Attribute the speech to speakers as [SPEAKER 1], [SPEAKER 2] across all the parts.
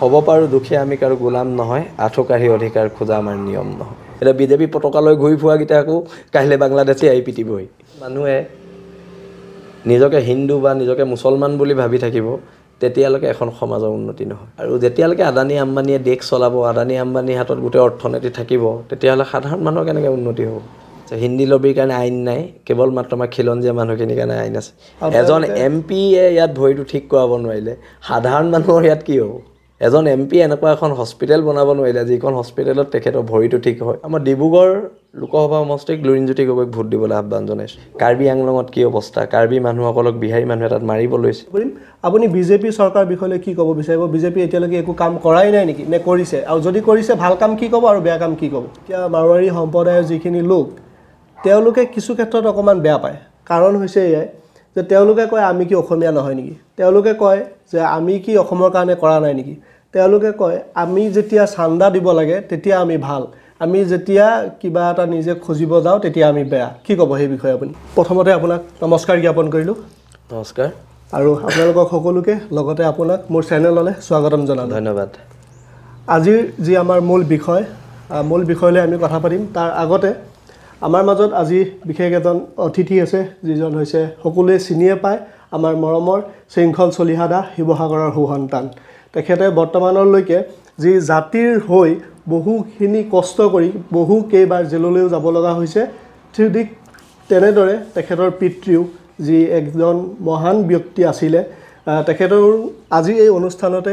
[SPEAKER 1] হ'ব পাৰোঁ দুখীয়া আমি কাৰো গোলাম নহয় আঁঠু কাঢ়ি অধিকাৰ খোজা আমাৰ নিয়ম নহয় এতিয়া বিজেপি পতাকালৈ ঘূৰি ফুৰাকেইটা আকৌ কাইলৈ বাংলাদেশেই আহি পিটিবহি মানুহে নিজকে হিন্দু বা নিজকে মুছলমান বুলি ভাবি থাকিব তেতিয়ালৈকে এখন সমাজৰ উন্নতি নহয় আৰু যেতিয়ালৈকে আদানী আম্বানীয়ে দেশ চলাব আদানী আম্বানীৰ হাতত গোটেই অৰ্থনীতি থাকিব তেতিয়াহ'লে সাধাৰণ মানুহৰ কেনেকৈ উন্নতি হ'ব যে হিন্দী লবিৰ কাৰণে আইন নাই কেৱল মাত্ৰ আমাৰ খিলঞ্জীয়া মানুহখিনিৰ কাৰণে আইন আছে এজন এম পিয়ে ইয়াত ভৰিটো ঠিক কৰাব নোৱাৰিলে সাধাৰণ মানুহৰ ইয়াত কি হ'ব এজন এম পি এনেকুৱা এখন হস্পিটেল বনাব নোৱাৰিলে যিখন হস্পিটেলত তেখেতৰ ভৰিটো ঠিক হয় আমাৰ ডিব্ৰুগড় লোকসভা সমষ্টিক লুৰিণজ্যোতি গগৈক ভোট দিবলৈ আহ্বান জনাইছোঁ কাৰ্বি আংলঙত কি অৱস্থা কাৰ্বি মানুহসকলক বিহাৰী মানুহে তাত মাৰিব লৈছে
[SPEAKER 2] আপুনি বিজেপি চৰকাৰৰ বিষয়লৈ কি ক'ব বিচাৰিব বিজেপি এতিয়ালৈকে একো কাম কৰাই নাই নেকি নে কৰিছে আৰু যদি কৰিছে ভাল কাম কি ক'ব আৰু বেয়া কাম কি ক'ব এতিয়া মাৰোৱাৰী সম্প্ৰদায়ৰ যিখিনি লোক তেওঁলোকে কিছু ক্ষেত্ৰত অকণমান বেয়া পায় কাৰণ হৈছে এয়াই যে তেওঁলোকে কয় আমি কি অসমীয়া নহয় নেকি তেওঁলোকে কয় যে আমি কি অসমৰ কাৰণে কৰা নাই নেকি তেওঁলোকে কয় আমি যেতিয়া চান্দা দিব লাগে তেতিয়া আমি ভাল আমি যেতিয়া কিবা এটা নিজে খুজিব যাওঁ তেতিয়া আমি বেয়া কি ক'ব সেই বিষয়ে আপুনি প্ৰথমতে আপোনাক নমস্কাৰ জ্ঞাপন কৰিলোঁ নমস্কাৰ আৰু আপোনালোকক সকলোকে লগতে আপোনাক মোৰ চেনেললৈ স্বাগতম জনালোঁ ধন্যবাদ আজিৰ যি আমাৰ মূল বিষয় মূল বিষয়লৈ আমি কথা পাতিম তাৰ আগতে আমাৰ মাজত আজি বিশেষ এজন অতিথি আছে যিজন হৈছে সকলোৱে চিনিয়ে পায় আমাৰ মৰমৰ শৃংখল চলিহা চলিহাদা শিৱসাগৰৰ সুসন্তান তেখেতে বৰ্তমানলৈকে যি জাতিৰ হৈ বহুখিনি কষ্ট কৰি বহু কেইবাৰ জেললৈও যাব লগা হৈছে ঠিক তেনেদৰে তেখেতৰ পিতৃও যি একজন মহান ব্যক্তি আছিলে তেখেতৰ আজি এই অনুষ্ঠানতে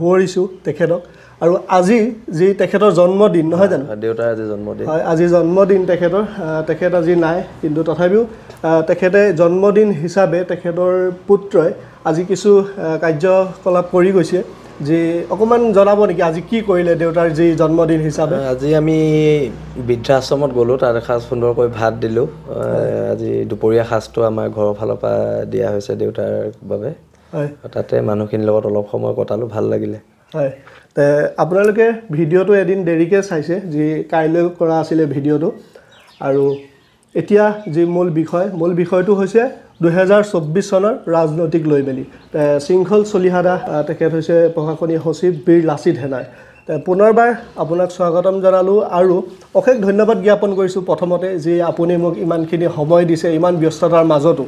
[SPEAKER 2] সোঁৱৰিছোঁ তেখেতক আৰু আজি যি তেখেতৰ জন্মদিন নহয় জানো দেউতাৰ আজি জন্মদিন হয় আজি জন্মদিন তেখেতৰ তেখেত আজি নাই কিন্তু তথাপিও তেখেতে জন্মদিন হিচাপে তেখেতৰ পুত্ৰই আজি কিছু কাৰ্যকলাপ কৰি গৈছে যি অকণমান জনাব নেকি আজি কি কৰিলে দেউতাৰ যি জন্মদিন হিচাপে আজি আমি
[SPEAKER 1] বৃদ্ধাশ্ৰমত গ'লোঁ তাত এসাঁজ সুন্দৰকৈ ভাত দিলোঁ আজি দুপৰীয়া সাঁজটো আমাৰ ঘৰৰ ফালৰ পৰা দিয়া হৈছে দেউতাৰ বাবে হয় তাতে মানুহখিনিৰ লগত অলপ সময় কটালোঁ ভাল লাগিলে
[SPEAKER 2] হয় আপোনালোকে ভিডিঅ'টো এদিন দেৰিকৈ চাইছে যি কাইলৈ কৰা আছিলে ভিডিঅ'টো আৰু এতিয়া যি মূল বিষয় মূল বিষয়টো হৈছে দুহেজাৰ চৌব্বিছ চনৰ ৰাজনৈতিক লৈ মেলি শৃংখল চলিহাদা তেখেত হৈছে প্ৰশাসনীয় সচিব বীৰ লাচিত হেনাই পুনৰবাৰ আপোনাক স্বাগতম জনালোঁ আৰু অশেষ ধন্যবাদ জ্ঞাপন কৰিছোঁ প্ৰথমতে যি আপুনি মোক ইমানখিনি সময় দিছে ইমান ব্যস্ততাৰ মাজতো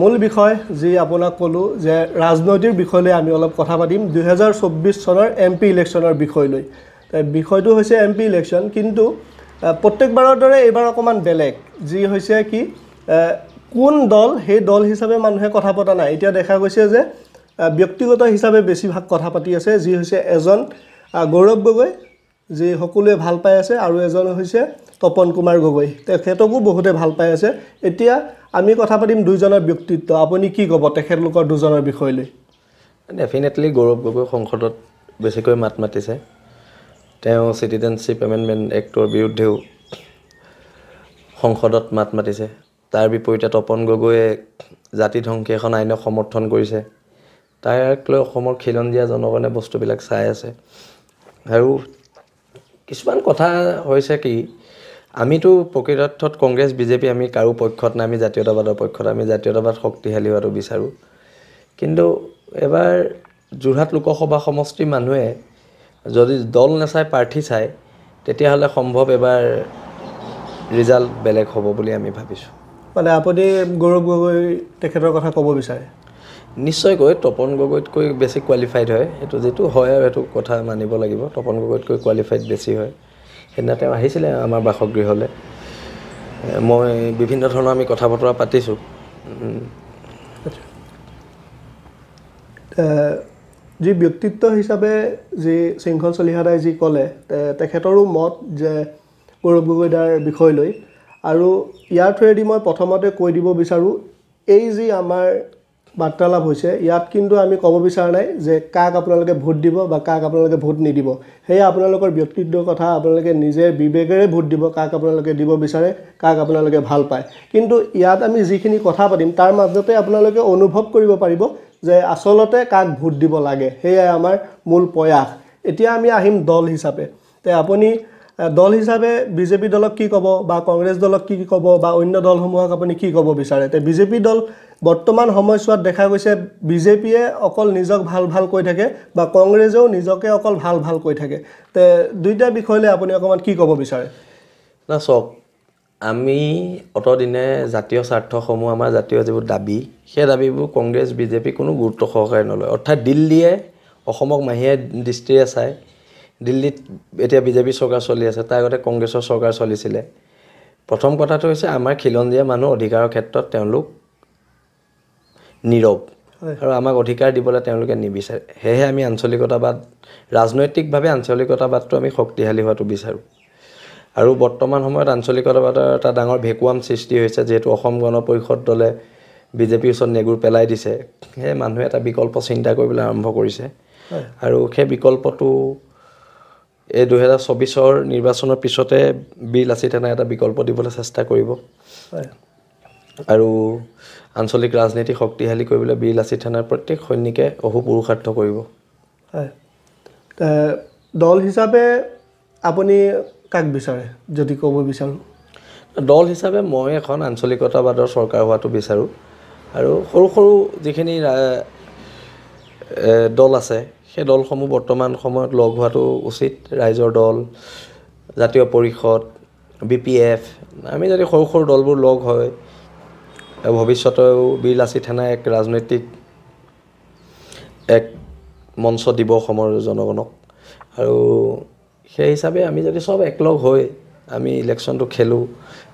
[SPEAKER 2] মূল বিষয় যি আপোনাক ক'লোঁ যে ৰাজনৈতিক বিষয় লৈ আমি অলপ কথা পাতিম দুহেজাৰ চৌব্বিছ চনৰ এম পি ইলেকশ্যনৰ বিষয় লৈ বিষয়টো হৈছে এম পি ইলেকশ্যন কিন্তু প্ৰত্যেকবাৰৰ দৰে এইবাৰ অকণমান বেলেগ যি হৈছে কি কোন দল সেই দল হিচাপে মানুহে কথা পতা নাই এতিয়া দেখা গৈছে যে ব্যক্তিগত হিচাপে বেছিভাগ কথা পাতি আছে যি হৈছে এজন গৌৰৱ গগৈ যি সকলোৱে ভাল পাই আছে আৰু এজন হৈছে তপন কুমাৰ গগৈ তেখেতকো বহুতে ভাল পাই আছে এতিয়া আমি কথা পাতিম দুইজনৰ ব্যক্তিত্ব আপুনি কি ক'ব তেখেতলোকৰ দুজনৰ বিষয়লৈ
[SPEAKER 1] ডেফিনেটলি গৌৰৱ গগৈ সংসদত বেছিকৈ মাত মাতিছে তেওঁ চিটিজেনশ্বিপ এমেণ্ডমেণ্ট এক্টৰ বিৰুদ্ধেও সংসদত মাত মাতিছে তাৰ বিপৰীতে তপন গগৈয়ে জাতি ধ্বংসী এখন আইনক সমৰ্থন কৰিছে তাক লৈ অসমৰ খিলঞ্জীয়া জনগণে বস্তুবিলাক চাই আছে আৰু কিছুমান কথা হৈছে কি আমিতো প্ৰকৃতাৰ্থত কংগ্ৰেছ বিজেপি আমি কাৰো পক্ষত নাই আমি জাতীয়তাবাদৰ পক্ষত আমি জাতীয়তাবাদ শক্তিশালী হোৱাটো বিচাৰোঁ কিন্তু এবাৰ যোৰহাট লোকসভা সমষ্টিৰ মানুহে যদি দল নাচায় প্ৰাৰ্থী চায় তেতিয়াহ'লে সম্ভৱ এবাৰ ৰিজাল্ট বেলেগ হ'ব বুলি আমি ভাবিছোঁ
[SPEAKER 2] মানে আপুনি গৌৰৱ গগৈ তেখেতৰ কথা ক'ব বিচাৰে
[SPEAKER 1] নিশ্চয়কৈ তপন গগৈতকৈ বেছি কোৱালিফাইড হয় সেইটো যিটো হয় আৰু সেইটো কথা মানিব লাগিব তপন গগৈতকৈ কোৱালিফাইড বেছি হয় সেইদিনা তেওঁ আহিছিলে আমাৰ বাসগৃহলৈ মই বিভিন্ন ধৰণৰ আমি কথা বতৰা পাতিছোঁ
[SPEAKER 2] যি ব্যক্তিত্ব হিচাপে যি শৃংখল চলিহাদাই যি ক'লে তেখেতৰো মত যে গৌৰৱ গগৈদাৰ বিষয় লৈ আৰু ইয়াৰ থ্ৰুৱেদি মই প্ৰথমতে কৈ দিব বিচাৰোঁ এই যি আমাৰ বাৰ্তালাপ হৈছে ইয়াত কিন্তু আমি ক'ব বিচৰা নাই যে কাক আপোনালোকে ভোট দিব বা কাক আপোনালোকে ভোট নিদিব সেয়া আপোনালোকৰ ব্যক্তিত্বৰ কথা আপোনালোকে নিজে বিবেকেৰে ভোট দিব কাক আপোনালোকে দিব বিচাৰে কাক আপোনালোকে ভাল পায় কিন্তু ইয়াত আমি যিখিনি কথা পাতিম তাৰ মাজতে আপোনালোকে অনুভৱ কৰিব পাৰিব যে আচলতে কাক ভোট দিব লাগে সেয়াই আমাৰ মূল প্ৰয়াস এতিয়া আমি আহিম দল হিচাপে তে আপুনি দল হিচাপে বিজেপি দলক কি ক'ব বা কংগ্ৰেছ দলক কি ক'ব বা অন্য দলসমূহক আপুনি কি ক'ব বিচাৰে এতিয়া বিজেপি দল বৰ্তমান সময়ছোৱাত দেখা গৈছে বিজেপিয়ে অকল নিজক ভাল ভাল কৈ থাকে বা কংগ্ৰেছেও নিজকে অকল ভাল ভাল কৈ থাকে তে দুইটা বিষয়লৈ আপুনি অকণমান কি ক'ব বিচাৰে
[SPEAKER 1] না চাওক আমি অতদিনে জাতীয় স্বাৰ্থসমূহ আমাৰ জাতীয় যিবোৰ দাবী সেই দাবীবোৰ কংগ্ৰেছ বিজেপি কোনো গুৰুত্ব সহকাৰে নলয় অৰ্থাৎ দিল্লীয়ে অসমক মাহীয়ে দৃষ্টিৰে চায় দিল্লীত এতিয়া বিজেপি চৰকাৰ চলি আছে তাৰ আগতে কংগ্ৰেছৰ চৰকাৰ চলিছিলে প্ৰথম কথাটো হৈছে আমাৰ খিলঞ্জীয়া মানুহ অধিকাৰৰ ক্ষেত্ৰত তেওঁলোক নীৰৱ আৰু আমাক অধিকাৰ দিবলৈ তেওঁলোকে নিবিচাৰে সেয়েহে আমি আঞ্চলিকতাবাদ ৰাজনৈতিকভাৱে আঞ্চলিকতাবাদটো আমি শক্তিশালী হোৱাটো বিচাৰোঁ আৰু বৰ্তমান সময়ত আঞ্চলিকতাবাদৰ এটা ডাঙৰ ভেকুৱাম সৃষ্টি হৈছে যিহেতু অসম গণ পৰিষদ দলে বিজেপিৰ ওচৰত নেগুৰ পেলাই দিছে সেয়ে মানুহে এটা বিকল্প চিন্তা কৰিবলৈ আৰম্ভ কৰিছে আৰু সেই বিকল্পটো এই দুহেজাৰ চৌবিছৰ নিৰ্বাচনৰ পিছতে বিল আছে তেনে এটা বিকল্প দিবলৈ চেষ্টা কৰিব আৰু আঞ্চলিক ৰাজনীতি শক্তিশালী কৰিবলৈ বিল আছে থানাৰ প্ৰত্যেক সৈনিকে অহু পুৰুষাৰ্থ কৰিব
[SPEAKER 2] হয় দল হিচাপে আপুনি কাক বিচাৰে যদি ক'ব বিচাৰোঁ
[SPEAKER 1] দল হিচাপে মই এখন আঞ্চলিকতাবাদৰ চৰকাৰ হোৱাটো বিচাৰোঁ আৰু সৰু সৰু যিখিনি দল আছে সেই দলসমূহ বৰ্তমান সময়ত লগ হোৱাটো উচিত ৰাইজৰ দল জাতীয় পৰিষদ বি পি এফ আমি যদি সৰু সৰু দলবোৰ লগ হয় ভৱিষ্যতেও বীৰলাচি থানাই এক ৰাজনৈতিক এক মঞ্চ দিব অসমৰ জনগণক আৰু সেই হিচাপে আমি যদি চব একলগ হৈ আমি ইলেকশ্যনটো খেলোঁ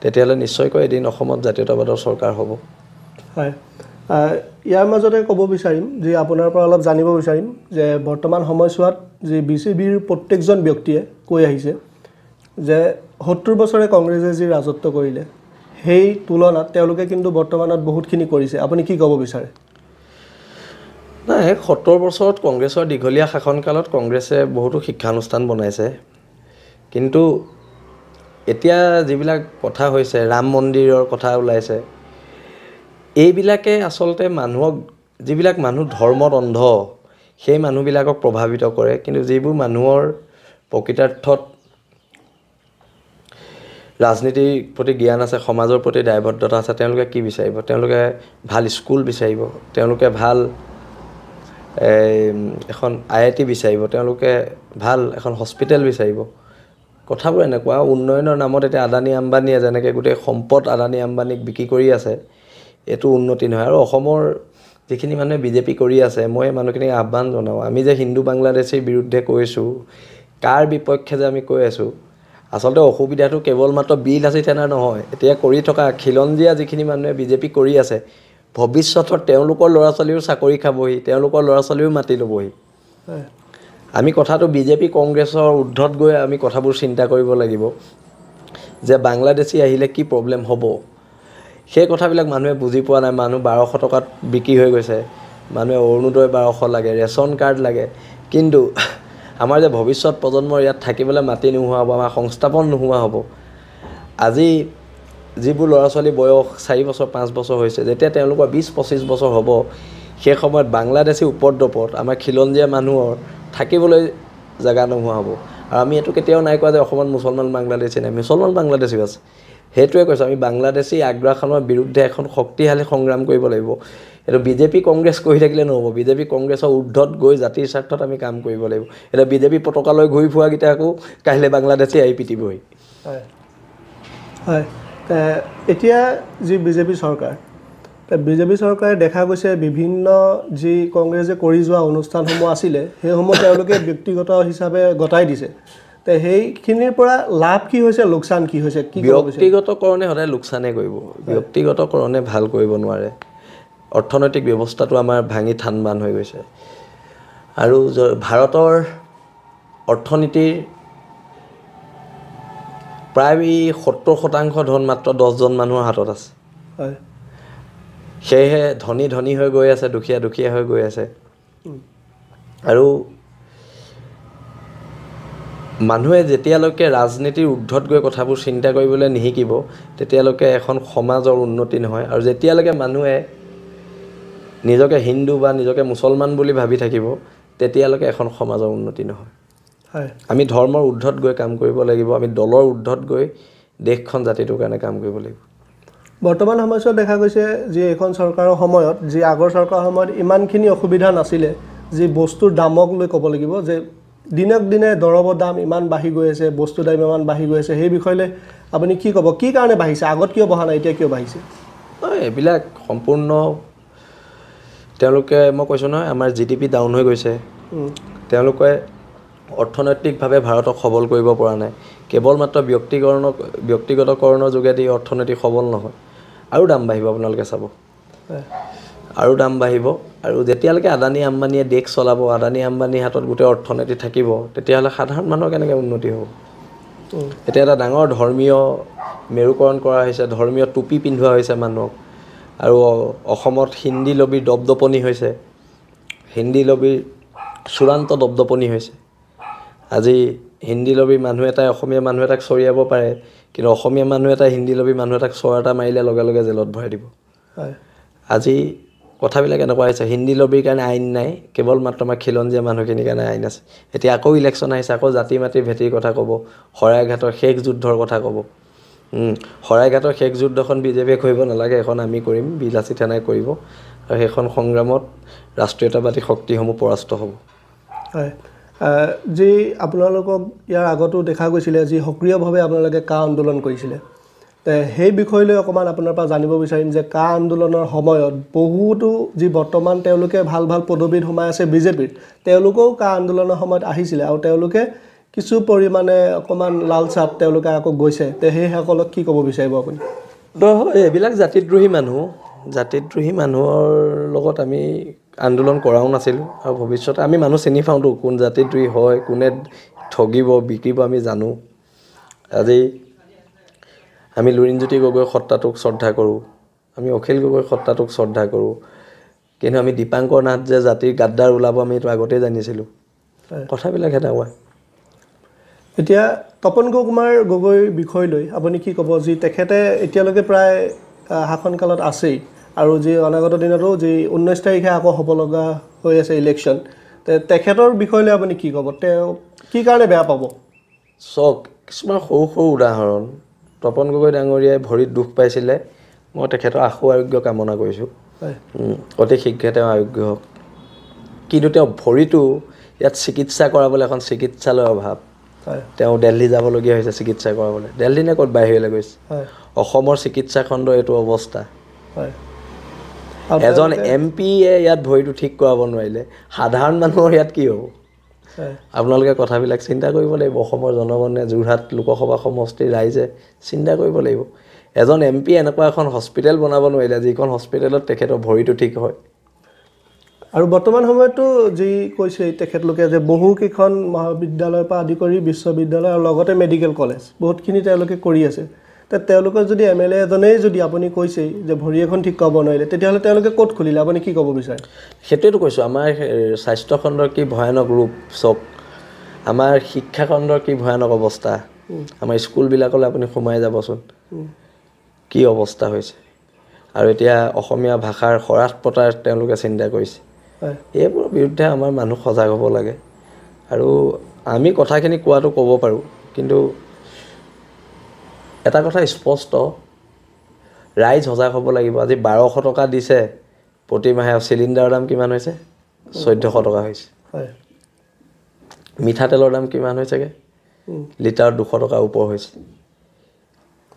[SPEAKER 1] তেতিয়াহ'লে নিশ্চয়কৈ এদিন অসমত জাতীয়তাবাদৰ চৰকাৰ হ'ব
[SPEAKER 2] হয় ইয়াৰ মাজতে ক'ব বিচাৰিম যে আপোনাৰ পৰা অলপ জানিব বিচাৰিম যে বৰ্তমান সময়ছোৱাত যি বি চি পিৰ প্ৰত্যেকজন ব্যক্তিয়ে কৈ আহিছে যে সত্তৰ বছৰে কংগ্ৰেছে যি ৰাজত্ব কৰিলে সেই তুলনাত তেওঁলোকে কিন্তু বৰ্তমানত বহুতখিনি কৰিছে আপুনি কি ক'ব বিচাৰে
[SPEAKER 1] নাই সত্তৰ বছৰত কংগ্ৰেছৰ দীঘলীয়া শাসনকালত কংগ্ৰেছে বহুতো শিক্ষানুষ্ঠান বনাইছে কিন্তু এতিয়া যিবিলাক কথা হৈছে ৰাম মন্দিৰৰ কথা ওলাইছে এইবিলাকে আচলতে মানুহক যিবিলাক মানুহ ধৰ্মত অন্ধ সেই মানুহবিলাকক প্ৰভাৱিত কৰে কিন্তু যিবোৰ মানুহৰ প্ৰকৃতাৰ্থত ৰাজনীতিৰ প্ৰতি জ্ঞান আছে সমাজৰ প্ৰতি দায়বদ্ধতা আছে তেওঁলোকে কি বিচাৰিব তেওঁলোকে ভাল স্কুল বিচাৰিব তেওঁলোকে ভাল এখন আই আই টি বিচাৰিব তেওঁলোকে ভাল এখন হস্পিটেল বিচাৰিব কথাবোৰ এনেকুৱা উন্নয়নৰ নামত এতিয়া আদানী আম্বানীয়ে যেনেকৈ গোটেই সম্পদ আদানী আম্বানীক বিক্ৰী কৰি আছে এইটো উন্নতি নহয় আৰু অসমৰ যিখিনি মানুহে বিজেপি কৰি আছে মই মানুহখিনিক আহ্বান জনাওঁ আমি যে হিন্দু বাংলাদেশীৰ বিৰুদ্ধে কৈছোঁ কাৰ বিপক্ষে যে আমি কৈ আছোঁ আচলতে অসুবিধাটো কেৱল মাত্ৰ বিল আছে তেনেকুৱা নহয় এতিয়া কৰি থকা খিলঞ্জীয়া যিখিনি মানুহে বিজেপি কৰি আছে ভৱিষ্যতত তেওঁলোকৰ ল'ৰা ছোৱালীও চাকৰি খাবহি তেওঁলোকৰ ল'ৰা ছোৱালীও মাতি ল'বহি আমি কথাটো বিজেপি কংগ্ৰেছৰ ঊৰ্ধত গৈ আমি কথাবোৰ চিন্তা কৰিব লাগিব যে বাংলাদেশী আহিলে কি প্ৰব্লেম হ'ব সেই কথাবিলাক মানুহে বুজি পোৱা নাই মানুহ বাৰশ টকাত বিক্ৰী হৈ গৈছে মানুহে অৰুণোদয় বাৰশ লাগে ৰেচন কাৰ্ড লাগে কিন্তু আমাৰ যে ভৱিষ্যত প্ৰজন্মৰ ইয়াত থাকিবলৈ মাটি নোহোৱা হ'ব আমাৰ সংস্থাপন নোহোৱা হ'ব আজি যিবোৰ ল'ৰা ছোৱালী বয়স চাৰি বছৰ পাঁচ বছৰ হৈছে যেতিয়া তেওঁলোকৰ বিছ পঁচিছ বছৰ হ'ব সেই সময়ত বাংলাদেশী উপদ্ৰপত আমাৰ খিলঞ্জীয়া মানুহৰ থাকিবলৈ জেগা নোহোৱা হ'ব আৰু আমি এইটো কেতিয়াও নাই কোৱা যে অসমত মুছলমান বাংলাদেশী নাই মুছলমান বাংলাদেশীও আছে সেইটোৱে কৈছোঁ আমি বাংলাদেশী আগ্ৰাসনৰ বিৰুদ্ধে এখন শক্তিশালী সংগ্ৰাম কৰিব লাগিব এইটো বিজেপি কংগ্ৰেছ কৰি থাকিলে নহ'ব বিজেপি কংগ্ৰেছৰ ঊৰ্ধত গৈ জাতিৰ স্বাৰ্থত আমি কাম কৰিব লাগিব এতিয়া বিজেপি পতকালৈ ঘূৰি ফুৰাকেইটা আকৌ কাইলৈ বাংলাদেশী আহি পিটিবহি
[SPEAKER 2] হয় হয় এতিয়া যি বিজেপি চৰকাৰ বিজেপি চৰকাৰে দেখা গৈছে বিভিন্ন যি কংগ্ৰেছে কৰি যোৱা অনুষ্ঠানসমূহ আছিলে সেইসমূহ তেওঁলোকে ব্যক্তিগত হিচাপে গতাই দিছে সেইখিনিৰ পৰা লাভ কি হৈছে ব্যক্তিগতকৰণে
[SPEAKER 1] সদায় লোকচানে কৰিব ব্যক্তিগতকৰণে ভাল কৰিব নোৱাৰে অৰ্থনৈতিক ব্যৱস্থাটো আমাৰ ভাঙি থানবান হৈ গৈছে আৰু ভাৰতৰ অৰ্থনীতিৰ প্ৰায় সত্তৰ শতাংশ ধন মাত্ৰ দহজন মানুহৰ হাতত আছে সেয়েহে ধনী ধনী হৈ গৈ আছে দুখীয়া দুখীয়া হৈ গৈ আছে আৰু মানুহে যেতিয়ালৈকে ৰাজনীতিৰ ঊৰ্ধত গৈ কথাবোৰ চিন্তা কৰিবলৈ নিশিকিব তেতিয়ালৈকে এখন সমাজৰ উন্নতি নহয় আৰু যেতিয়ালৈকে মানুহে নিজকে হিন্দু বা নিজকে মুছলমান বুলি ভাবি থাকিব তেতিয়ালৈকে এখন সমাজৰ উন্নতি নহয় হয় আমি ধৰ্মৰ ঊৰ্ধত গৈ কাম কৰিব লাগিব আমি দলৰ ঊৰ্ধত গৈ দেশখন জাতিটোৰ কাৰণে কাম কৰিব লাগিব
[SPEAKER 2] বৰ্তমান সময়ছোৱাত দেখা গৈছে যে এইখন চৰকাৰৰ সময়ত যি আগৰ চৰকাৰৰ সময়ত ইমানখিনি অসুবিধা নাছিলে যি বস্তুৰ দামক লৈ ক'ব লাগিব যে দিনক দিনে দৰৱৰ দাম ইমান বাঢ়ি গৈ আছে বস্তুৰ দাম ইমান বাঢ়ি গৈ আছে সেই বিষয়লৈ আপুনি কি ক'ব কি কাৰণে বাঢ়িছে আগত কিয় বঢ়া নাই এতিয়া কিয় বাঢ়িছে এইবিলাক সম্পূৰ্ণ
[SPEAKER 1] তেওঁলোকে মই কৈছোঁ নহয় আমাৰ জি ডি পি ডাউন হৈ গৈছে তেওঁলোকে অৰ্থনৈতিকভাৱে ভাৰতক সবল কৰিব পৰা নাই কেৱল মাত্ৰ ব্যক্তিকৰণ ব্যক্তিগতকৰণৰ যোগেদি অৰ্থনৈতিক সবল নহয় আৰু দাম বাঢ়িব আপোনালোকে চাব আৰু দাম বাঢ়িব আৰু যেতিয়ালৈকে আদানী আম্বানীয়ে দেশ চলাব আদানী আম্বানীৰ হাতত গোটেই অৰ্থনীতি থাকিব তেতিয়াহ'লে সাধাৰণ মানুহৰ কেনেকৈ উন্নতি হ'ব এতিয়া এটা ডাঙৰ ধৰ্মীয় মেৰুকৰণ কৰা হৈছে ধৰ্মীয় টুপি পিন্ধোৱা হৈছে মানুহক আৰু অসমত হিন্দী লবিৰ দপদপনি হৈছে হিন্দী লবিৰ চূড়ান্ত দপদপনি হৈছে আজি হিন্দী লবিৰ মানুহ এটাই অসমীয়া মানুহ এটাক চৰিয়াব পাৰে কিন্তু অসমীয়া মানুহ এটাই হিন্দী লবিৰ মানুহ এটাক চৰ এটা মাৰিলে লগে লগে জেলত ভৰাই দিব হয় আজি কথাবিলাক এনেকুৱা হৈছে হিন্দী লবিৰ কাৰণে আইন নাই কেৱল মাত্ৰ আমাৰ খিলঞ্জীয়া মানুহখিনিৰ কাৰণে আইন আছে এতিয়া আকৌ ইলেকশ্যন আহিছে আকৌ জাতি মাতিৰ ভেটিৰ কথা ক'ব শৰাইঘাটৰ শেষ যুদ্ধৰ কথা ক'ব শৰাইঘাটৰ শেষ যুদ্ধখন বিজেপিয়ে কৰিব নালাগে এখন আমি কৰিম বিলাচী থানাই কৰিব আৰু সেইখন সংগ্ৰামত ৰাষ্ট্ৰীয়তাবাদী শক্তিসমূহ পৰাস্ত হ'ব
[SPEAKER 2] হয় যি আপোনালোকক ইয়াৰ আগতো দেখা গৈছিলে যি সক্ৰিয়ভাৱে আপোনালোকে কা আন্দোলন কৰিছিলে সেই বিষয় লৈ অকণমান আপোনাৰ পৰা জানিব বিচাৰিম যে কা আন্দোলনৰ সময়ত বহুতো যি বৰ্তমান তেওঁলোকে ভাল ভাল পদবীত সোমাই আছে বিজেপিত তেওঁলোকেও কা আন্দোলনৰ সময়ত আহিছিলে আৰু তেওঁলোকে কিছু পৰিমাণে অকণমান লালচাত তেওঁলোকে আকৌ গৈছে তে সেইসকলক কি ক'ব বিচাৰিব আপুনি এইবিলাক জাতিদ্ৰোহী মানুহ জাতিদ্ৰোহী মানুহৰ
[SPEAKER 1] লগত আমি আন্দোলন কৰাও নাছিলোঁ আৰু ভৱিষ্যতে আমি মানুহ চিনি পাওঁতো কোন জাতিদ্ৰোহী হয় কোনে ঠগিব বিকিব আমি জানো আজি আমি লুৰিণজ্যোতি গগৈ সত্তাটোক শ্ৰদ্ধা কৰোঁ আমি অখিল গগৈ সত্তাটোক শ্ৰদ্ধা কৰোঁ কিন্তু আমি দীপাংকৰ নাথ যে জাতিৰ গাদ্দাৰ ওলাব আমি এইটো আগতেই জানিছিলোঁ
[SPEAKER 2] কথাবিলাক হেঁটা এতিয়া তপন কুমাৰ গগৈৰ বিষয় লৈ আপুনি কি ক'ব যি তেখেতে এতিয়ালৈকে প্ৰায় শাসনকালত আছেই আৰু যি অনাগত দিনতো যি ঊনৈছ তাৰিখে আকৌ হ'ব লগা হৈ আছে ইলেকশ্যন তেখেতৰ বিষয় লৈ আপুনি কি ক'ব তেওঁ কি কাৰণে বেয়া পাব চাওক কিছুমান
[SPEAKER 1] সৰু সৰু উদাহৰণ তপন গগৈ ডাঙৰীয়াই ভৰিত দুখ পাইছিলে মই তেখেতৰ আশু আৰোগ্য কামনা কৰিছোঁ অতি শীঘ্ৰে তেওঁ আৰোগ্য হওক কিন্তু তেওঁ ভৰিটো ইয়াত চিকিৎসা কৰাবলৈ এখন চিকিৎসালয়ৰ অভাৱ তেওঁ দেলহি যাবলগীয়া হৈছে চিকিৎসা কৰাবলৈ দেল্হী নে ক'ত বাহিৰলৈ গৈছে অসমৰ চিকিৎসা খণ্ডৰ এইটো অৱস্থা এজন এম পিয়ে ইয়াত ভৰিটো ঠিক কৰাব নোৱাৰিলে সাধাৰণ মানুহৰ ইয়াত কি হ'ব আপোনালোকে কথাবিলাক চিন্তা কৰিব লাগিব অসমৰ জনগণে যোৰহাট লোকসভা সমষ্টিৰ ৰাইজে চিন্তা কৰিব লাগিব এজন এম পি এনেকুৱা এখন হস্পিটেল বনাব নোৱাৰিলে যিখন হস্পিটেলত তেখেতৰ ভৰিটো
[SPEAKER 2] ঠিক হয় আৰু বৰ্তমান সময়তো যি কৈছে তেখেতলোকে যে বহুকেইখন মহাবিদ্যালয়ৰ পৰা আদি কৰি বিশ্ববিদ্যালয় আৰু লগতে মেডিকেল কলেজ বহুতখিনি তেওঁলোকে কৰি আছে তেতিয়া তেওঁলোকৰ যদি এম এল এ এজনেই যদি আপুনি কৈছে যে ভৰি এখন ঠিক কৰাব নোৱাৰিলে তেতিয়াহ'লে তেওঁলোকে ক'ত খুলিলে আপুনি কি ক'ব বিচাৰে
[SPEAKER 1] সেইটোৱেতো কৈছোঁ আমাৰ স্বাস্থ্যখণ্ডৰ কি ভয়ানক ৰূপ চক আমাৰ শিক্ষাখণ্ডৰ কি ভয়ানক অৱস্থা আমাৰ স্কুলবিলাকলৈ আপুনি সোমাই যাবচোন কি অৱস্থা হৈছে আৰু এতিয়া অসমীয়া ভাষাৰ শৰাস পতাৰ তেওঁলোকে চিন্তা কৰিছে এইবোৰৰ বিৰুদ্ধে আমাৰ মানুহ সজাগ হ'ব লাগে আৰু আমি কথাখিনি কোৱাটো ক'ব পাৰোঁ কিন্তু এটা কথা স্পষ্ট ৰাইজ সজাগ হ'ব লাগিব আজি বাৰশ টকা দিছে প্ৰতি মাহে চিলিণ্ডাৰৰ দাম কিমান হৈছে চৈধ্যশ টকা হৈছে হয় মিঠাতেলৰ দাম কিমান হৈছেগৈ লিটাৰ দুশ টকাৰ ওপৰ হৈছে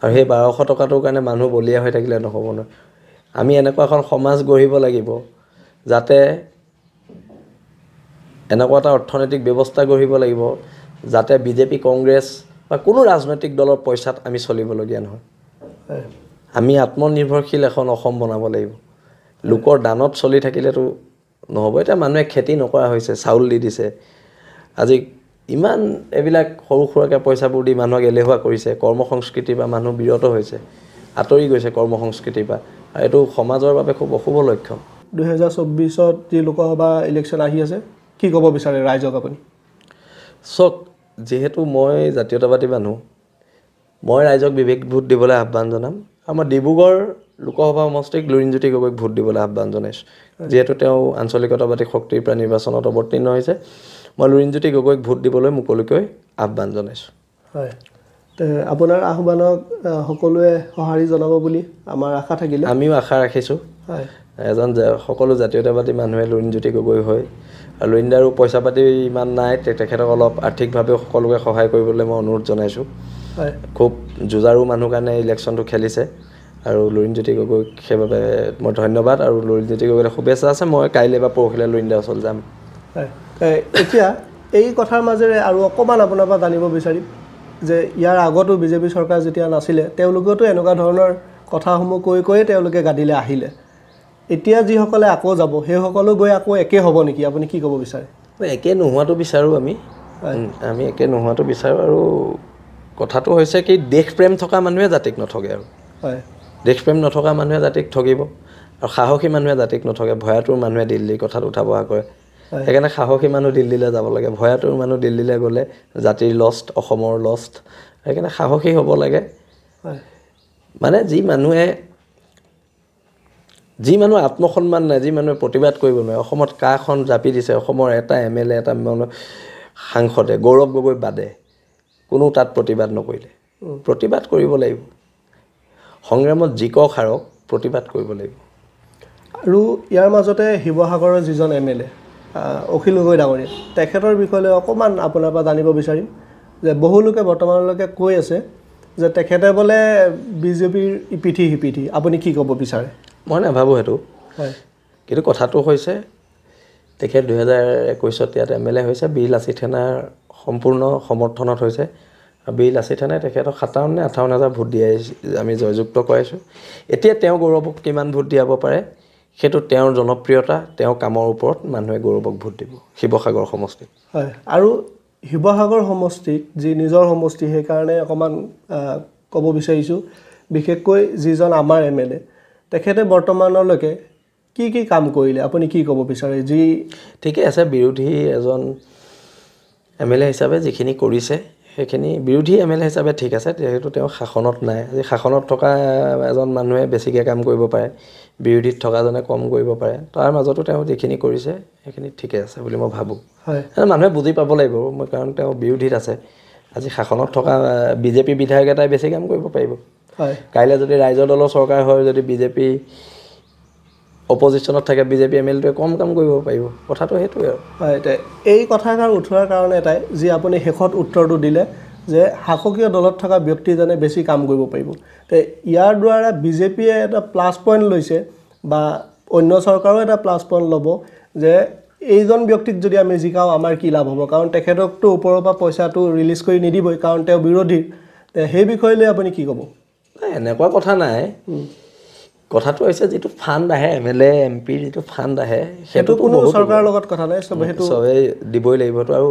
[SPEAKER 1] আৰু সেই বাৰশ টকাটোৰ কাৰণে মানুহ বলীয়া হৈ থাকিলে নহ'ব নহয় আমি এনেকুৱা এখন সমাজ গঢ়িব লাগিব যাতে এনেকুৱা এটা অৰ্থনৈতিক ব্যৱস্থা গঢ়িব লাগিব যাতে বিজেপি কংগ্ৰেছ বা কোনো ৰাজনৈতিক দলৰ পইচাত আমি চলিবলগীয়া নহয় আমি আত্মনিৰ্ভৰশীল এখন অসম বনাব লাগিব লোকৰ দানত চলি থাকিলেতো নহ'ব এতিয়া মানুহে খেতি নকৰা হৈছে চাউল দি দিছে আজি ইমান এইবিলাক সৰু সুৰাকৈ পইচাবোৰ দি মানুহক এলেহুৱা কৰিছে কৰ্ম সংস্কৃতিৰ পৰা মানুহ বিৰত হৈছে আঁতৰি গৈছে কৰ্ম সংস্কৃতিৰ পৰা আৰু এইটো সমাজৰ বাবে খুব অশুভ লক্ষণ
[SPEAKER 2] দুহেজাৰ চৌব্বিছত যি লোকসভা ইলেকশ্যন আহি আছে কি ক'ব বিচাৰে ৰাইজক আপুনি
[SPEAKER 1] চাওক যিহেতু মই জাতীয়তাবাদী মানুহ মই ৰাইজক বিবেক ভোট দিবলৈ আহ্বান জনাম আমাৰ ডিব্ৰুগড় লোকসভা সমষ্টিক লুৰিণজ্যোতি গগৈক ভোট দিবলৈ আহ্বান জনাইছোঁ যিহেতু তেওঁ আঞ্চলিকতাবাদী শক্তিৰ পৰা নিৰ্বাচনত অৱতীৰ্ণ হৈছে মই লুৰিণজ্যোতি গগৈক ভোট দিবলৈ মুকলিকৈ আহ্বান জনাইছোঁ
[SPEAKER 2] হয় আপোনাৰ আহ্বানক সকলোৱে সঁহাৰি জনাব বুলি
[SPEAKER 1] আমাৰ আশা থাকিলে আমিও আশা ৰাখিছোঁ হয় এজন সকলো জাতীয়তাবাদী মানুহে লুৰিণজ্যোতি গগৈ হয় আৰু লুণদা আৰু পইচা পাতি ইমান নাই তেখেতক অলপ আৰ্থিকভাৱে সকলোকে সহায় কৰিবলৈ মই অনুৰোধ জনাইছোঁ হয় খুব যুঁজাৰু মানুহ কাৰণে ইলেকশ্যনটো খেলিছে আৰু লুৰিণজ্যোতি গগৈক সেইবাবে মই ধন্যবাদ আৰু লুৰিণজ্যোতি গগৈলৈ শুভেচ্ছা আছে মই কাইলৈ বা পৰহিলৈ লুৰিণ্ডাৰ ওচৰলৈ যাম
[SPEAKER 2] হয় এতিয়া এই কথাৰ মাজেৰে আৰু অকণমান আপোনাৰ পৰা জানিব বিচাৰিম যে ইয়াৰ আগতো বিজেপি চৰকাৰ যেতিয়া নাছিলে তেওঁলোকেওতো এনেকুৱা ধৰণৰ কথাসমূহ কৈ কৈয়ে তেওঁলোকে গাদিলৈ আহিলে এতিয়া যিসকলে আকৌ যাব সেইসকলেও গৈ আকৌ একে হ'ব নেকি আপুনি কি ক'ব বিচাৰে একে নোহোৱাটো বিচাৰোঁ আমি
[SPEAKER 1] আমি একে নোহোৱাটো বিচাৰোঁ আৰু কথাটো হৈছে কি দেশপ্ৰেম থকা মানুহে জাতিক নঠগে আৰু হয় দেশপ্ৰেম নথকা মানুহে জাতিক ঠগিব আৰু সাহসী মানুহে জাতিক নঠগে ভয়াটোৰ মানুহে দিল্লী কথাটো উঠাব কৰে সেইকাৰণে সাহসী মানুহ দিল্লীলৈ যাব লাগে ভয়াটোৰ মানুহ দিল্লীলৈ গ'লে জাতিৰ লষ্ট অসমৰ লষ্ট সেইকাৰণে সাহসী হ'ব লাগে মানে যি মানুহে যি মানুহে আত্মসন্মান নাই যি মানুহে প্ৰতিবাদ কৰিব নোৱাৰে অসমত কাখন জাপি দিছে অসমৰ এটা এম এল এ এটা মানে সাংসদে গৌৰৱ গগৈ বাদে কোনো তাত প্ৰতিবাদ নকৰিলে প্ৰতিবাদ কৰিব লাগিব সংগ্ৰামত জিকক হাৰক প্ৰতিবাদ কৰিব লাগিব
[SPEAKER 2] আৰু ইয়াৰ মাজতে শিৱসাগৰৰ যিজন M L A Akhil Gogoi ডাঙৰীয়া তেখেতৰ বিষয়লৈ অকণমান আপোনাৰ পৰা জানিব বিচাৰিম যে বহুলোকে বৰ্তমানলৈকে কৈ আছে যে তেখেতে বোলে বিজেপিৰ ইপিঠি সিপিঠি আপুনি কি ক'ব বিচাৰে মই
[SPEAKER 1] নাভাবোঁ সেইটো হয় কিন্তু কথাটো হৈছে তেখেত দুহেজাৰ একৈছত ইয়াত এম এল এ হৈছে বি লাচিত সেনাৰ সম্পূৰ্ণ সমৰ্থনত হৈছে আৰু বি লাচিত সেনাই তেখেতক সাতাৱন্ন আঠাৱন্ন হাজাৰ ভোট দিয়াই আমি জয়যুক্ত কৰাইছোঁ এতিয়া তেওঁ গৌৰৱক কিমান ভোট দিয়াব পাৰে সেইটো তেওঁৰ জনপ্ৰিয়তা তেওঁৰ কামৰ ওপৰত মানুহে গৌৰৱক ভোট দিব শিৱসাগৰ সমষ্টিত
[SPEAKER 2] হয় আৰু শিৱসাগৰ সমষ্টিত যি নিজৰ সমষ্টি সেইকাৰণে অকণমান ক'ব বিচাৰিছোঁ বিশেষকৈ যিজন আমাৰ এম এল এ তেখেতে বৰ্তমানলৈকে কি কি কাম কৰিলে আপুনি কি ক'ব বিচাৰে যি ঠিকে আছে বিৰোধী এজন
[SPEAKER 1] এম এল এ হিচাপে যিখিনি কৰিছে সেইখিনি বিৰোধী এম এল এ হিচাপে ঠিক আছে যিহেতু তেওঁ শাসনত নাই আজি শাসনত থকা এজন মানুহে বেছিকৈ কাম কৰিব পাৰে বিৰোধীত থকাজনে কম কৰিব পাৰে তাৰ মাজতো তেওঁ যিখিনি কৰিছে সেইখিনি ঠিকে আছে বুলি মই ভাবোঁ হয় মানুহে বুজি পাব লাগিব মই কাৰণ তেওঁ বিৰোধীত আছে আজি শাসনত থকা বিজেপি বিধায়ক এটাই বেছি কাম কৰিব পাৰিব হয় কাইলৈ যদি ৰাইজৰ দলৰ চৰকাৰ হয় যদি বিজেপি অপজিশ্যনত থাকে বিজেপি এম এলটোৱে কম কাম কৰিব পাৰিব কথাটো সেইটোৱে আৰু
[SPEAKER 2] হয় এতিয়া এই কথাষাৰ উঠোৱাৰ কাৰণে এটাই যি আপুনি শেষত উত্তৰটো দিলে যে শাসকীয় দলত থকা ব্যক্তিজনে বেছি কাম কৰিব পাৰিব তে ইয়াৰ দ্বাৰা বিজেপিয়ে এটা প্লাছ পইণ্ট লৈছে বা অন্য চৰকাৰেও এটা প্লাছ পইণ্ট ল'ব যে এইজন ব্যক্তিক যদি আমি জিকাওঁ আমাৰ কি লাভ হ'ব কাৰণ তেখেতকতো ওপৰৰ পৰা পইচাটো ৰিলিজ কৰি নিদিবই কাৰণ তেওঁ বিৰোধী সেই বিষয়লৈ আপুনি কি ক'ব
[SPEAKER 1] এনেকুৱা কথা নাই কথাটো হৈছে যিটো ফাণ্ড আহে এম এল এ এম পিৰ যিটো ফাণ্ড আহে সেইটো কোনো চৰকাৰৰ
[SPEAKER 2] লগত কথা নাই চবেই সেইটো চবেই
[SPEAKER 1] দিবই লাগিবতো আৰু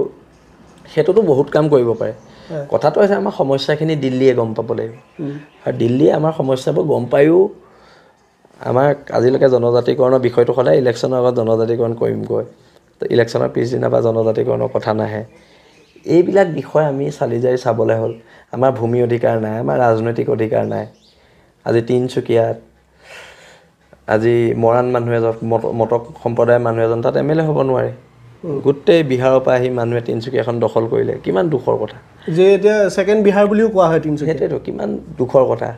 [SPEAKER 1] সেইটোতো বহুত কাম কৰিব পাৰে কথাটো হৈছে আমাৰ সমস্যাখিনি দিল্লীয়ে গম পাব লাগিব আৰু দিল্লীয়ে আমাৰ সমস্যাবোৰ গম পায়ো আমাৰ আজিলৈকে জনজাতিকৰণৰ বিষয়টো সদায় ইলেকশ্যনৰ আগত জনজাতিকৰণ কৰিমগৈ কৈ ইলেকশ্যনৰ পিছদিনা বা জনজাতিকৰণৰ কথা নাহে এইবিলাক বিষয় আমি চালি জাৰি চাবলৈ হ'ল আমাৰ ভূমি অধিকাৰ নাই আমাৰ ৰাজনৈতিক অধিকাৰ নাই আজি তিনিচুকীয়াত আজি মৰাণ মানুহ এজন মটক সম্প্ৰদায়ৰ মানুহ এজন তাত এম এল এ হ'ব নোৱাৰে গোটেই বিহাৰৰ পৰা আহি মানুহে তিনিচুকীয়াখন দখল কৰিলে কিমান দুখৰ কথা
[SPEAKER 2] যে এতিয়া ছেকেণ্ড বিহাৰ বুলিও কোৱা হয় তিনিচুকীয়া সেইটোৱেতো কিমান দুখৰ
[SPEAKER 1] কথা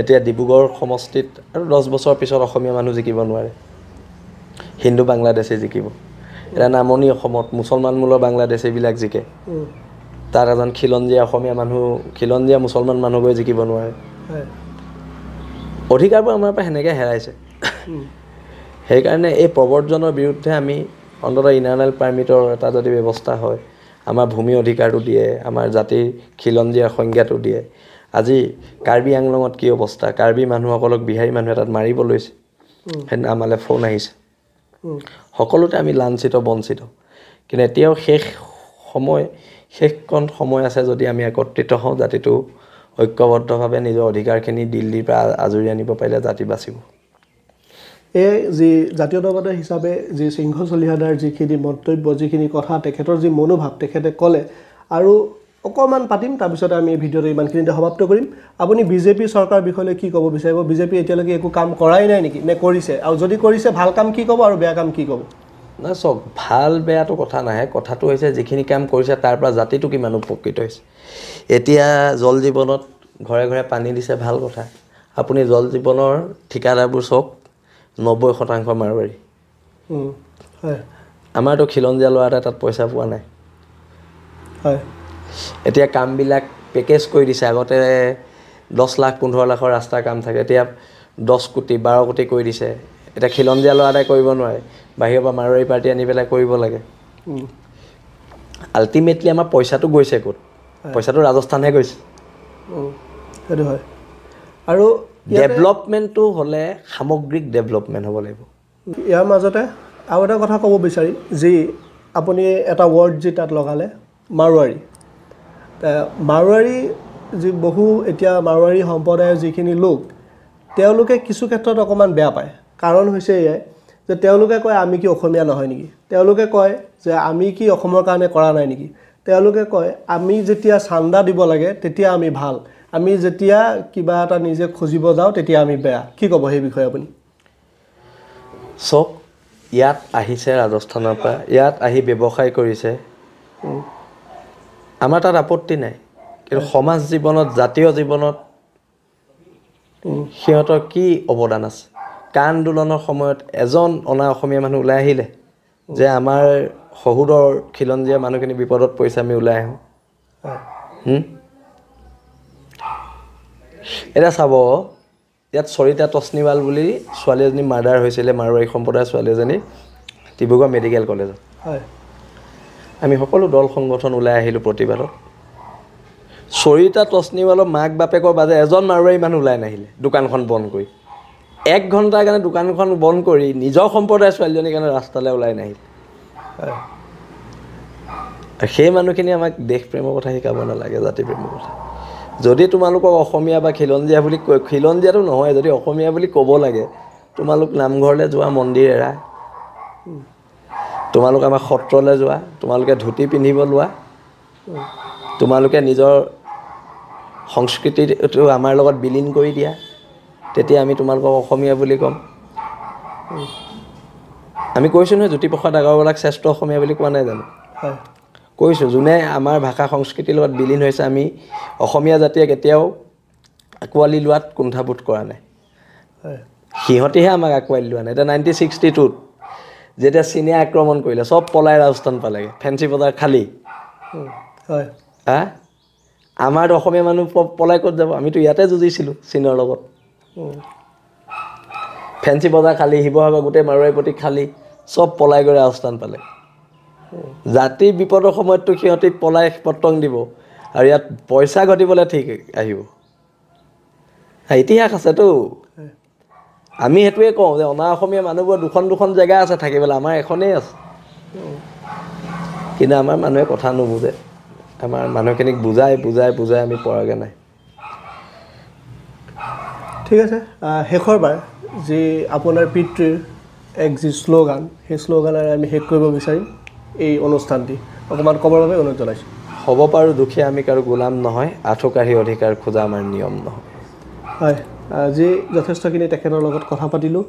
[SPEAKER 1] এতিয়া ডিব্ৰুগড় সমষ্টিত আৰু দহ বছৰ পিছত অসমীয়া মানুহ জিকিব নোৱাৰে হিন্দু বাংলাদেশে জিকিব এটা নামনি অসমত মুছলমানমূলৰ বাংলাদেশ এইবিলাক জিকে তাত এজন খিলঞ্জীয়া অসমীয়া মানুহ খিলঞ্জীয়া মুছলমান মানুহবোৰে জিকিব নোৱাৰে অধিকাৰবোৰ আমাৰ পৰা সেনেকৈ হেৰাইছে সেইকাৰণে এই প্ৰৱৰ্জনৰ বিৰুদ্ধে আমি অন্ততঃ ইণ্টাৰনেল পাৰ্মিটৰ এটা যদি ব্যৱস্থা হয় আমাৰ ভূমি অধিকাৰটো দিয়ে আমাৰ জাতিৰ খিলঞ্জীয়া সংজ্ঞাটো দিয়ে আজি কাৰ্বি আংলঙত কি অৱস্থা কাৰ্বি মানুহসকলক বিহাৰী মানুহে তাত মাৰিব লৈছে সেইদিনা আমালৈ ফোন আহিছে সকলোতে আমি লাঞ্চিত বঞ্চিত কিন্তু এতিয়াও শেষ সময় শেষকণ সময় আছে যদি আমি একত্ৰিত হওঁ জাতিটো ঐক্যবদ্ধভাৱে নিজৰ অধিকাৰখিনি দিল্লীৰ পৰা আজৰি আনিব পাৰিলে জাতি বাচিব
[SPEAKER 2] এই যি জাতীয়তাবাদী হিচাপে যি সিংহ চলিহাদাৰ যিখিনি মন্তব্য যিখিনি কথা তেখেতৰ যি মনোভাৱ তেখেতে ক'লে আৰু অকণমান পাতিম তাৰপিছতে আমি এই ভিডিঅ'টো ইমানখিনিতে সমাপ্ত কৰিম আপুনি বিজেপি চৰকাৰ বিষয়লৈ কি ক'ব বিচাৰিব বিজেপি এতিয়ালৈকে একো কাম কৰাই নাই নেকি নে কৰিছে আৰু যদি কৰিছে ভাল কাম কি ক'ব আৰু বেয়া কাম কি ক'ব
[SPEAKER 1] নাই চাওক ভাল বেয়াটো কথা নাহে কথাটো হৈছে যিখিনি কাম কৰিছে তাৰ পৰা জাতিটো কিমান উপকৃত হৈছে এতিয়া জল জীৱনত ঘৰে ঘৰে পানী দিছে ভাল কথা আপুনি জল জীৱনৰ ঠিকাদাৰবোৰ চাওক নব্বৈ শতাংশ মাৰোৱাৰী আমাৰতো খিলঞ্জীয়া ল'ৰা এটাই তাত পইচা পোৱা নাই এতিয়া কামবিলাক পেকেজ কৰি দিছে আগতে দহ লাখ পোন্ধৰ লাখৰ ৰাস্তাৰ কাম থাকে এতিয়া দহ কোটি বাৰ কোটি কৰি দিছে এতিয়া খিলঞ্জীয়া ল'ৰা এটাই কৰিব নোৱাৰে বাহিৰৰ পৰা মাৰোৱাৰী পাৰ্টি আনি পেলাই কৰিব লাগে আল্টিমেটলি আমাৰ পইচাটো গৈছে ক'ত পইচাটো ৰাজস্থানহে গৈছে সেইটো হয় আৰু ডেভেলপমেণ্টটো হ'লে সামগ্ৰিক ডেভেলপমেণ্ট হ'ব লাগিব
[SPEAKER 2] ইয়াৰ মাজতে আৰু এটা কথা ক'ব বিচাৰি যি আপুনি এটা ৱৰ্ড যি তাত লগালে মাৰোৱাৰী মাৰোৱাৰী যি বহু এতিয়া মাৰোৱাৰী সম্প্ৰদায়ৰ যিখিনি লোক তেওঁলোকে কিছু ক্ষেত্ৰত অকণমান বেয়া পায় কাৰণ হৈছে এয়াই যে তেওঁলোকে কয় আমি কি অসমীয়া নহয় নেকি তেওঁলোকে কয় যে আমি কি অসমৰ কাৰণে কৰা নাই নেকি তেওঁলোকে কয় আমি যেতিয়া চান্দা দিব লাগে তেতিয়া আমি ভাল আমি যেতিয়া কিবা এটা নিজে খুজিব যাওঁ তেতিয়া আমি বেয়া কি ক'ব সেই বিষয়ে আপুনি
[SPEAKER 1] চাওক ইয়াত আহিছে ৰাজস্থানৰ পৰা ইয়াত আহি ব্যৱসায় কৰিছে আমাৰ তাত আপত্তি নাই কিন্তু সমাজ জীৱনত জাতীয় জীৱনত সিহঁতৰ কি অৱদান আছে কা আন্দোলনৰ সময়ত এজন অনা অসমীয়া মানুহ ওলাই আহিলে যে আমাৰ শহুৰৰ খিলঞ্জীয়া মানুহখিনি বিপদত পৰিছে আমি ওলাই
[SPEAKER 2] আহোঁ
[SPEAKER 1] এটা চাব ইয়াত চৰিতা তস্নিৱাল বুলি ছোৱালী এজনী মাৰ্ডাৰ হৈছিলে মাৰোৱাৰী সম্প্ৰদায়ৰ ছোৱালী এজনী ডিব্ৰুগড় মেডিকেল কলেজত হয় আমি সকলো দল সংগঠন ওলাই আহিলোঁ প্ৰতিবাদত চৰিতা তস্নিৱালৰ মাক বাপেকৰ বাজে এজন মাৰোৱাৰী মানুহ ওলাই নাহিলে দোকানখন বন্ধ কৰি এক ঘণ্টাৰ কাৰণে দোকানখন বন্ধ কৰি নিজৰ সম্প্ৰদায়ৰ ছোৱালীজনীৰ কাৰণে ৰাস্তালৈ ওলাই নাহিল সেই মানুহখিনি আমাক দেশ প্ৰেমৰ কথা শিকাব নালাগে জাতি প্ৰেমৰ কথা যদি তোমালোকক অসমীয়া বা খিলঞ্জীয়া বুলি কয় খিলঞ্জীয়াটো নহয় যদি অসমীয়া বুলি ক'ব লাগে তোমালোক নামঘৰলৈ যোৱা মন্দিৰ এৰা তোমালোক আমাৰ সত্ৰলৈ যোৱা তোমালোকে ধুতি পিন্ধিব লোৱা তোমালোকে নিজৰ সংস্কৃতিটো আমাৰ লগত বিলীন কৰি দিয়া তেতিয়া আমি তোমালোকক অসমীয়া বুলি ক'ম আমি কৈছোঁ নহয় জ্যোতিপ্ৰসাদ আগৰৱালাক শ্ৰেষ্ঠ অসমীয়া বুলি কোৱা নাই জানো হয় কৈছোঁ যোনে আমাৰ ভাষা সংস্কৃতিৰ লগত বিলীন হৈছে আমি অসমীয়া জাতিয়ে কেতিয়াও আঁকোৱালি লোৱাত কুণ্ঠাবোধ কৰা নাই সিহঁতেহে আমাক আঁকোৱালি লোৱা নাই এতিয়া নাইণ্টিন ছিক্সটি টুত যেতিয়া চীনে আক্ৰমণ কৰিলে চব পলাই ৰাজস্থান পালেগৈ ফেঞ্চি বজাৰ খালী হয় হা আমাৰতো অসমীয়া মানুহ পলাই ক'ত যাব আমিতো ইয়াতে যুঁজিছিলোঁ চীনৰ লগত ফেঞ্চি বজাৰ খালী শিৱসাগৰ গোটেই মাৰোৱাৰী প্ৰতি খালী চব পলাই গৈ ৰাজস্থান পালে জাতি বিপদৰ সময়ততো সিহঁতি পলাই পতং দিব আৰু ইয়াত পইচা ঘটিবলৈ ঠিক আহিব ইতিহাস আছেতো আমি সেইটোৱে কওঁ যে অনা অসমীয়া মানুহবোৰ দুখন দুখন জেগা আছে থাকিবলৈ আমাৰ এখনেই আছে কিন্তু আমাৰ মানুহে কথা নুবুজে আমাৰ মানুহখিনিক বুজাই বুজাই বুজাই আমি পৰাগৈ নাই
[SPEAKER 2] ঠিক আছে শেষৰ বাৰ যি আপোনাৰ পিতৃৰ এক যি শ্লোগান সেই শ্লোগানেৰে আমি শেষ কৰিব বিচাৰিম এই অনুষ্ঠানটি অকণমান ক'বৰ বাবে অনুৰোধ
[SPEAKER 1] জনাইছোঁ হ'ব পাৰোঁ দুখীয়া আমি কাৰো গোলাম নহয় আঁঠুকাঢ়ি অধিকাৰ খোজা আমাৰ নিয়ম নহয়
[SPEAKER 2] হয় আজি যথেষ্টখিনি তেখেতৰ লগত কথা পাতিলোঁ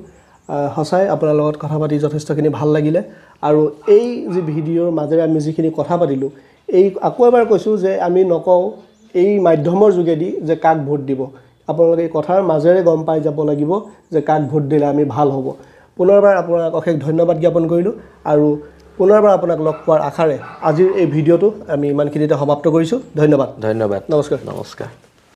[SPEAKER 2] সঁচাই আপোনাৰ লগত কথা পাতি যথেষ্টখিনি ভাল লাগিলে আৰু এই যি ভিডিঅ'ৰ মাজেৰে আমি যিখিনি কথা পাতিলোঁ এই আকৌ এবাৰ কৈছোঁ যে আমি নকওঁ এই মাধ্যমৰ যোগেদি যে কাক ভোট দিব আপোনালোকে এই কথাৰ মাজেৰে গম পাই যাব লাগিব যে কাক ভোট দিলে আমি ভাল হ'ব পুনৰবাৰ আপোনাক অশেষ ধন্যবাদ জ্ঞাপন কৰিলোঁ আৰু পুনৰবাৰ আপোনাক লগ পোৱাৰ আশাৰে আজিৰ এই ভিডিঅ'টো আমি ইমানখিনিতে সমাপ্ত কৰিছোঁ ধন্যবাদ ধন্যবাদ নমস্কাৰ নমস্কাৰ